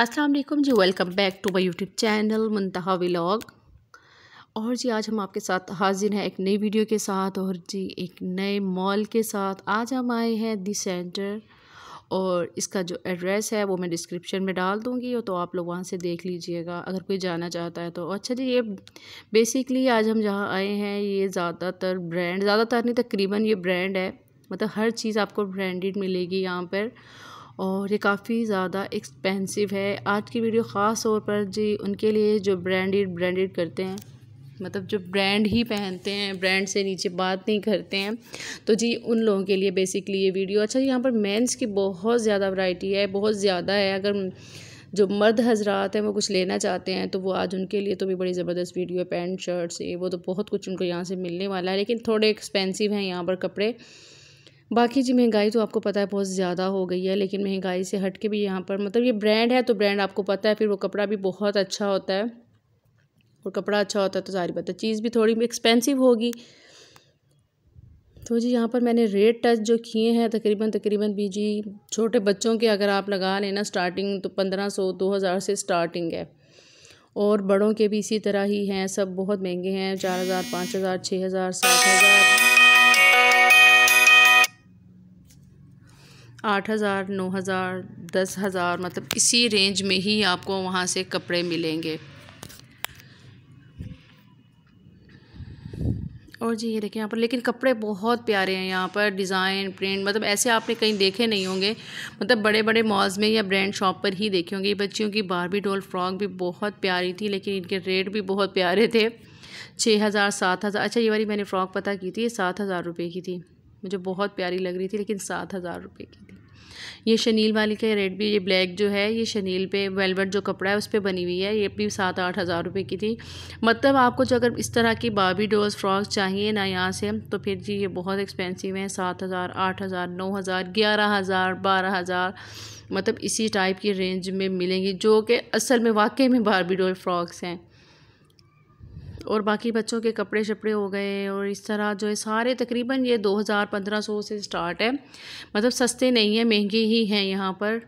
Aslam ji welcome back to my YouTube channel Muntaha vlog और जी आज हम आपके साथ हाजिर हैं एक नई वीडियो के साथ और जी एक नए मॉल के साथ आज हम आए हैं दी सेंटर और इसका जो एड्रेस है वो मैं डिस्क्रिप्शन में डाल दूँगी तो आप लोग वहाँ से देख लीजिएगा अगर कोई जाना चाहता है तो अच्छा जी ये बेसिकली आज हम जहाँ आए हैं ये ज़्यादातर ब्रांड ज़्यादातर नहीं तकरीबन ये ब्रांड है मतलब हर चीज़ आपको ब्रांडेड मिलेगी यहाँ पर और ये काफ़ी ज़्यादा एक्सपेंसिव है आज की वीडियो ख़ास तौर पर जी उनके लिए जो ब्रांडेड ब्रांडेड करते हैं मतलब जो ब्रांड ही पहनते हैं ब्रांड से नीचे बात नहीं करते हैं तो जी उन लोगों के लिए बेसिकली ये वीडियो अच्छा यहाँ पर मेंस की बहुत ज़्यादा वैरायटी है बहुत ज़्यादा है अगर जो मर्द हजरात हैं वो कुछ लेना चाहते हैं तो वो आज उनके लिए तो भी बड़ी ज़बरदस्त वीडियो है पैंट शर्ट्स ये वो तो बहुत कुछ उनको यहाँ से मिलने वाला है लेकिन थोड़े एक्सपेंसिव हैं यहाँ पर कपड़े बाकी जी महंगाई तो आपको पता है बहुत ज़्यादा हो गई है लेकिन महंगाई से हट के भी यहाँ पर मतलब ये ब्रांड है तो ब्रांड आपको पता है फिर वो कपड़ा भी बहुत अच्छा होता है और कपड़ा अच्छा होता है तो सारी पता चीज़ भी थोड़ी एक्सपेंसिव होगी तो जी यहाँ पर मैंने रेट टच जो किए हैं तकरीबन तकरीबन भी जी छोटे बच्चों के अगर आप लगा लेना स्टार्टिंग तो पंद्रह सौ दो हज़ार से स्टार्टिंग है और बड़ों के भी इसी तरह ही हैं सब बहुत महंगे हैं चार हज़ार पाँच हज़ार छः हज़ार सात हज़ार आठ हज़ार नौ हज़ार दस हज़ार मतलब इसी रेंज में ही आपको वहाँ से कपड़े मिलेंगे और जी ये देखें यहाँ पर लेकिन कपड़े बहुत प्यारे हैं यहाँ पर डिज़ाइन प्रिंट मतलब ऐसे आपने कहीं देखे नहीं होंगे मतलब बड़े बड़े मॉल्स में या ब्रांड शॉप पर ही देखे होंगे बच्चियों की बारबी डॉल फ्रॉक भी बहुत प्यारी थी लेकिन इनके रेट भी बहुत प्यारे थे छः हज़ार सात हज़ार अच्छा ये वाली मैंने फ़्रॉक पता की थी सात हज़ार रुपये की थी मुझे बहुत प्यारी लग रही थी लेकिन सात हज़ार रुपये की थी ये शनील वाली का रेट भी ये ब्लैक जो है ये शनील पे वेलवेट जो कपड़ा है उस पर बनी हुई है ये भी सात आठ हज़ार रुपये की थी मतलब आपको जो अगर इस तरह की बाबी डोज फ्रॉक्स चाहिए ना यहाँ से तो फिर जी ये बहुत एक्सपेंसिव हैं सात हज़ार आठ हज़ार नौ हज़ार ग्यारह हज़ार बारह हज़ार मतलब इसी टाइप की रेंज में मिलेंगी जो कि असल में वाकई में बारबी डोल फ्रॉक्स हैं और बाकी बच्चों के कपड़े शपड़े हो गए और इस तरह जो है सारे तकरीबन ये दो हज़ार पंद्रह सौ से स्टार्ट है मतलब सस्ते नहीं है महंगे ही हैं यहाँ पर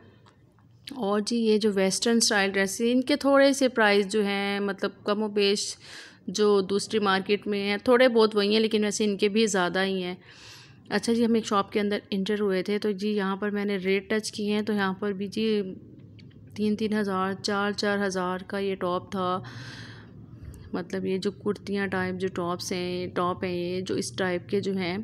और जी ये जो वेस्टर्न स्टाइल ड्रेस इनके थोड़े से प्राइस जो हैं मतलब कम बेश जो दूसरी मार्केट में हैं थोड़े बहुत वही हैं लेकिन वैसे इनके भी ज़्यादा ही हैं अच्छा जी हम एक शॉप के अंदर इंटर हुए थे तो जी यहाँ पर मैंने रेट टच किए हैं तो यहाँ पर भी जी तीन तीन हज़ार चार चार हज़ार का ये टॉप था मतलब ये जो कुर्तियाँ टाइप जो टॉप्स हैं टॉप हैं ये जो इस टाइप के जो हैं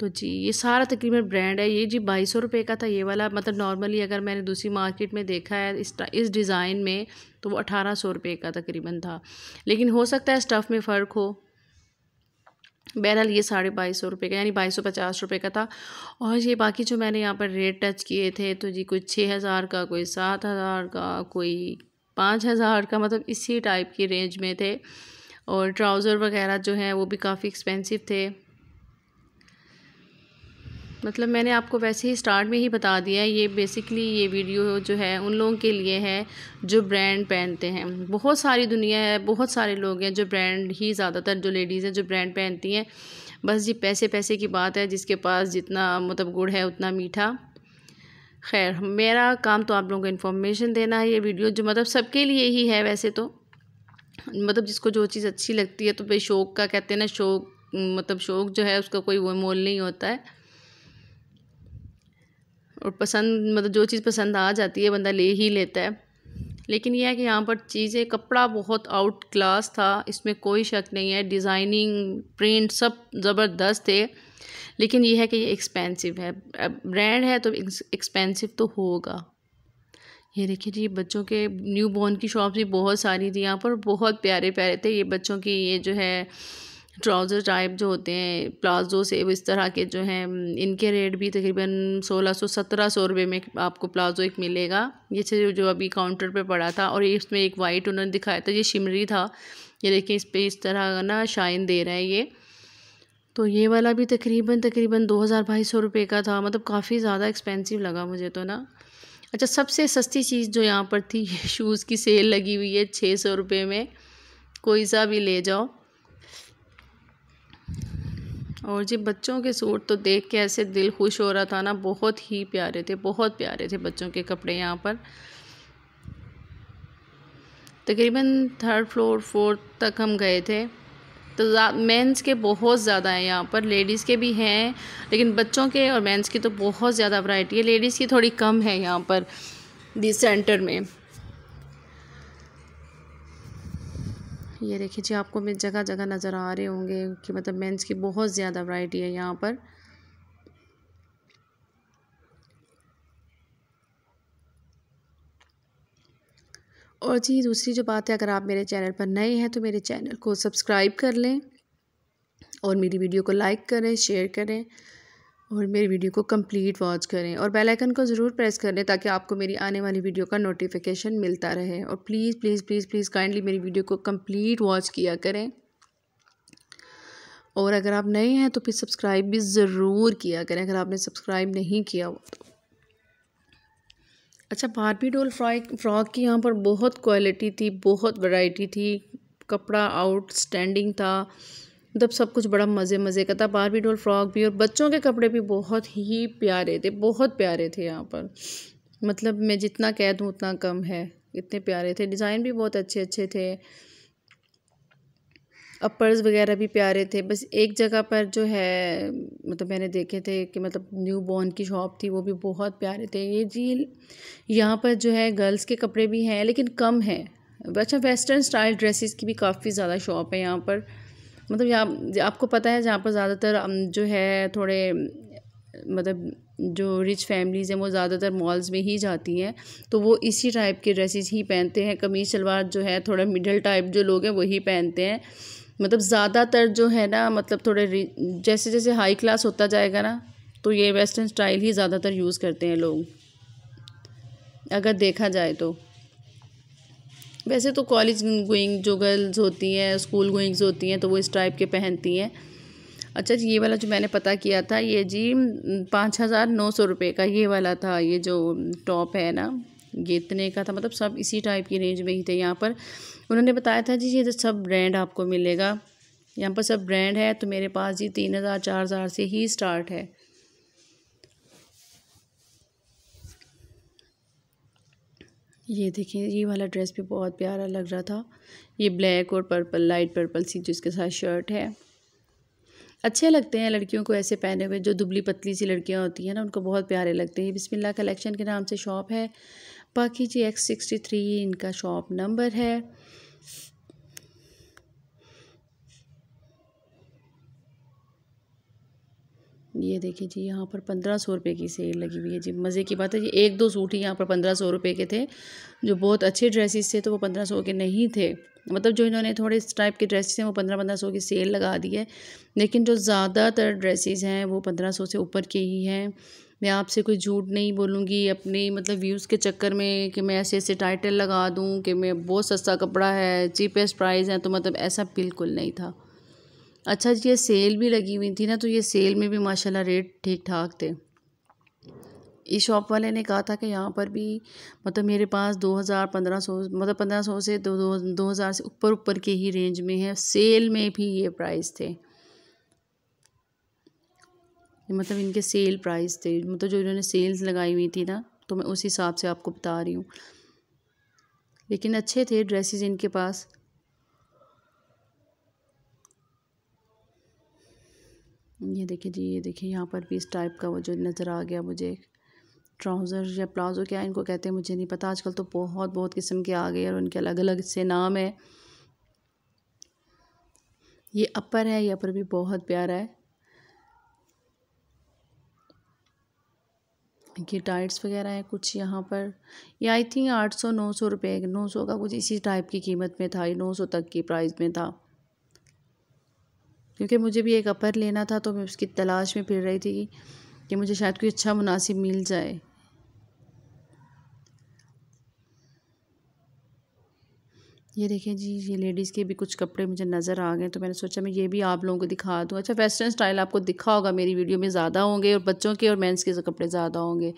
तो जी ये सारा तकरीबन ब्रांड है ये जी बाईस सौ रुपये का था ये वाला मतलब नॉर्मली अगर मैंने दूसरी मार्केट में देखा है इस इस डिज़ाइन में तो वो अठारह सौ रुपये का तकरीबन था लेकिन हो सकता है स्टफ़ में फ़र्क हो बहरहाल ये साढ़े बाईस सौ रुपये का यानी बाईस सौ पचास रुपये का था और ये बाकी जो मैंने यहाँ पर रेट टच किए थे तो जी कोई छः हज़ार का कोई सात हज़ार का कोई पाँच हज़ार का मतलब इसी टाइप की रेंज में थे और ट्राउज़र वगैरह जो हैं वो भी काफ़ी एक्सपेंसिव थे मतलब मैंने आपको वैसे ही स्टार्ट में ही बता दिया ये बेसिकली ये वीडियो जो है उन लोगों के लिए है जो ब्रांड पहनते हैं बहुत सारी दुनिया है बहुत सारे लोग हैं जो ब्रांड ही ज़्यादातर जो लेडीज़ हैं जो ब्रांड पहनती हैं बस जी पैसे पैसे की बात है जिसके पास जितना मतलब गुड़ है उतना मीठा खैर मेरा काम तो आप लोगों को इन्फॉर्मेशन देना है ये वीडियो जो मतलब सबके लिए ही है वैसे तो मतलब जिसको जो चीज़ अच्छी लगती है तो भाई शौक का कहते हैं ना शौक मतलब शौक जो है उसका कोई वो मोल नहीं होता है और पसंद मतलब जो चीज़ पसंद आ जाती है बंदा ले ही लेता है लेकिन यह है कि यहाँ पर चीज़ें कपड़ा बहुत आउट क्लास था इसमें कोई शक नहीं है डिज़ाइनिंग प्रिंट सब ज़बरदस्त थे लेकिन ये है कि ये एक्सपेंसिव है ब्रांड है तो एक्सपेंसिव तो होगा ये देखिए जी बच्चों के न्यू बॉर्न की शॉप भी बहुत सारी थी यहाँ पर बहुत प्यारे प्यारे थे ये बच्चों की ये जो है ट्राउज़र टाइप जो होते हैं प्लाजो से इस तरह के जो हैं इनके रेट भी तकरीबन सोलह सौ सत्रह सौ रुपये में आपको प्लाजो एक मिलेगा ये जो अभी काउंटर पे पड़ा था और ये इसमें एक वाइट उन्होंने दिखाया था ये शिमरी था ये देखिए इस पर इस तरह ना शाइन दे रहा है ये तो ये वाला भी तकरीबन तकरीबन दो हज़ार बाईस सौ रुपये का था मतलब काफ़ी ज़्यादा एक्सपेंसिव लगा मुझे तो ना अच्छा सबसे सस्ती चीज़ जो यहाँ पर थी शूज़ की सेल लगी हुई है छः सौ रुपये में कोई सा भी ले जाओ और जी बच्चों के सूट तो देख के ऐसे दिल खुश हो रहा था ना बहुत ही प्यारे थे बहुत प्यारे थे बच्चों के कपड़े यहाँ पर तकरीबन थर्ड फ्लोर फोर्थ तक हम गए थे तो मेंस के बहुत ज़्यादा हैं यहाँ पर लेडीज़ के भी हैं लेकिन बच्चों के और मेंस की तो बहुत ज़्यादा वैरायटी है लेडीज़ की थोड़ी कम है यहाँ पर दी सेंटर में ये देखिए जी आपको मैं जगह जगह नज़र आ रहे होंगे कि मतलब मेंस की बहुत ज़्यादा वैरायटी है यहाँ पर और जी दूसरी जो बात है अगर आप मेरे चैनल पर नए हैं तो मेरे चैनल को सब्सक्राइब कर लें और मेरी वीडियो को लाइक करें शेयर करें और मेरी वीडियो को कंप्लीट वॉच करें और बेल आइकन को ज़रूर प्रेस कर लें ताकि आपको मेरी आने वाली वीडियो का नोटिफिकेशन मिलता रहे और please please please please kindly मेरी वीडियो को कंप्लीट वॉच किया करें और अगर आप नए हैं तो फिर सब्सक्राइब भी ज़रूर किया करें अगर आपने सब्सक्राइब नहीं किया हुआ तो अच्छा बारबी डोल फ्रॉक फ्रॉक की यहाँ पर बहुत क्वालिटी थी बहुत वैरायटी थी कपड़ा आउटस्टैंडिंग था मतलब सब कुछ बड़ा मज़े मज़े का था बारबी डोल फ्रॉक भी और बच्चों के कपड़े भी बहुत ही प्यारे थे बहुत प्यारे थे यहाँ पर मतलब मैं जितना कह दूँ उतना कम है इतने प्यारे थे डिज़ाइन भी बहुत अच्छे अच्छे थे अपर्स वगैरह भी प्यारे थे बस एक जगह पर जो है मतलब मैंने देखे थे कि मतलब न्यू बॉर्न की शॉप थी वो भी बहुत प्यारे थे ये जी यहाँ पर जो है गर्ल्स के कपड़े भी हैं लेकिन कम है अच्छा वेस्टर्न स्टाइल ड्रेसेस की भी काफ़ी ज़्यादा शॉप है यहाँ पर मतलब यहाँ आपको पता है जहाँ पर ज़्यादातर जो है थोड़े मतलब जो रिच फैमिलीज़ हैं वो ज़्यादातर मॉल्स में ही जाती हैं तो वो इसी टाइप के ड्रेसेस ही पहनते हैं कमीज़ शलवार जो है थोड़ा मिडिल टाइप जो लोग हैं वही पहनते हैं मतलब ज़्यादातर जो है ना मतलब थोड़े जैसे जैसे हाई क्लास होता जाएगा ना तो ये वेस्टर्न स्टाइल ही ज़्यादातर यूज़ करते हैं लोग अगर देखा जाए तो वैसे तो कॉलेज गोइंग जो गर्ल्स होती हैं स्कूल गोइंग्स होती हैं तो वो इस टाइप के पहनती हैं अच्छा जी ये वाला जो मैंने पता किया था ये जी पाँच हज़ार नौ सौ रुपये का ये वाला था ये जो टॉप है ना गेतने का था मतलब सब इसी टाइप की रेंज में ही थे यहाँ पर उन्होंने बताया था जी ये तो सब ब्रांड आपको मिलेगा यहाँ पर सब ब्रांड है तो मेरे पास जी तीन हज़ार चार हज़ार से ही स्टार्ट है ये देखिए ये वाला ड्रेस भी बहुत प्यारा लग रहा था ये ब्लैक और पर्पल लाइट पर्पल सी जिसके साथ शर्ट है अच्छे लगते हैं लड़कियों को ऐसे पहने हुए जो दुबली पतली सी लड़कियां होती हैं ना उनको बहुत प्यारे लगते हैं बिस्मिल्लाह कलेक्शन के नाम से शॉप है बाकी जी एक्स सिक्सटी थ्री इनका शॉप नंबर है ये देखिए जी यहाँ पर पंद्रह सौ रुपये की सेल लगी हुई है जी मज़े की बात है जी एक दो सूट ही यहाँ पर पंद्रह सौ रुपये के थे जो बहुत अच्छे ड्रेसेस थे तो वो पंद्रह सौ के नहीं थे मतलब जो इन्होंने थोड़े इस टाइप के ड्रेसेस हैं वो पंद्रह पंद्रह सौ की सेल लगा दी है लेकिन जो ज़्यादातर ड्रेसेस हैं वो पंद्रह सौ से ऊपर के ही हैं मैं आपसे कोई झूठ नहीं बोलूँगी अपने मतलब व्यूज़ के चक्कर में कि मैं ऐसे ऐसे टाइटल लगा दूँ कि मैं बहुत सस्ता कपड़ा है चीपेस्ट प्राइस है तो मतलब ऐसा बिल्कुल नहीं था अच्छा जी ये सेल भी लगी हुई थी ना तो ये सेल में भी माशाला रेट ठीक ठाक थे इस शॉप वाले ने कहा था कि यहाँ पर भी मतलब मेरे पास दो हज़ार पंद्रह सौ मतलब पंद्रह सौ से दो दो हज़ार से ऊपर ऊपर के ही रेंज में है सेल में भी ये प्राइस थे मतलब इनके सेल प्राइस थे मतलब जो इन्होंने सेल्स लगाई हुई थी ना तो मैं उस हिसाब से आपको बता रही हूँ लेकिन अच्छे थे ड्रेसेस इनके पास ये देखिए जी ये देखिए यहाँ पर भी इस टाइप का वो जो नज़र आ गया मुझे ट्राउज़र या प्लाज़ो क्या इनको कहते हैं मुझे नहीं पता आजकल तो बहुत बहुत किस्म के आ गए और उनके अलग अलग से नाम है ये अपर है ये अपर भी बहुत प्यारा है की टाइट्स वगैरह हैं कुछ यहाँ पर ये आई थिंक आठ सौ नौ सौ रुपये नौ सौ का कुछ इसी टाइप की कीमत में था नौ सौ तक की प्राइस में था क्योंकि मुझे भी एक अपर लेना था तो मैं उसकी तलाश में फिर रही थी कि मुझे शायद कोई अच्छा मुनासिब मिल जाए ये देखिए जी ये लेडीज़ के भी कुछ कपड़े मुझे नज़र आ गए तो मैंने सोचा मैं ये भी आप लोगों को दिखा दूँ अच्छा वेस्टर्न स्टाइल आपको दिखा होगा मेरी वीडियो में ज़्यादा होंगे और बच्चों के और मेंस के कपड़े ज़्यादा होंगे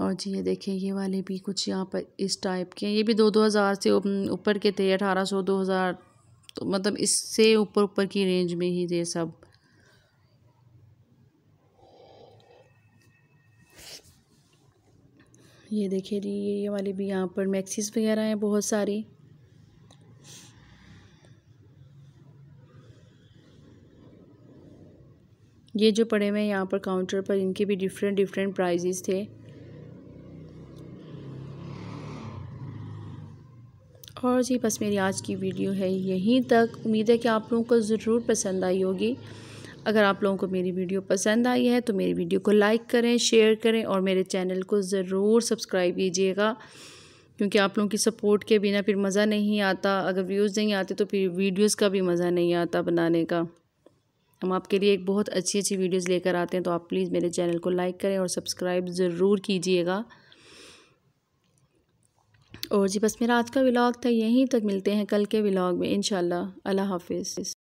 और जी ये देखिए ये वाले भी कुछ यहाँ पर इस टाइप के हैं ये भी दो दो हज़ार से ऊपर के थे अठारह सौ दो हज़ार तो मतलब इससे ऊपर ऊपर की रेंज में ही थे सब ये देखिए जी ये वाले भी यहाँ पर मैक्सीज वगैरह हैं बहुत सारी ये जो पड़े हुए हैं यहाँ पर काउंटर पर इनके भी डिफरेंट डिफरेंट प्राइजेस थे और जी बस मेरी आज की वीडियो है यहीं तक उम्मीद है कि आप लोगों को ज़रूर पसंद आई होगी अगर आप लोगों को मेरी वीडियो पसंद आई है तो मेरी वीडियो को लाइक करें शेयर करें और मेरे चैनल को ज़रूर सब्सक्राइब कीजिएगा क्योंकि आप लोगों की सपोर्ट के बिना फिर मज़ा नहीं आता अगर व्यूज़ नहीं आते तो फिर वीडियोज़ का भी मज़ा नहीं आता बनाने का हम आपके लिए एक बहुत अच्छी अच्छी वीडियोस लेकर आते हैं तो आप प्लीज़ मेरे चैनल को लाइक करें और सब्सक्राइब ज़रूर कीजिएगा और जी बस मेरा आज का व्लॉग था यहीं तक मिलते हैं कल के व्लॉग में इन अल्लाह हाफिज़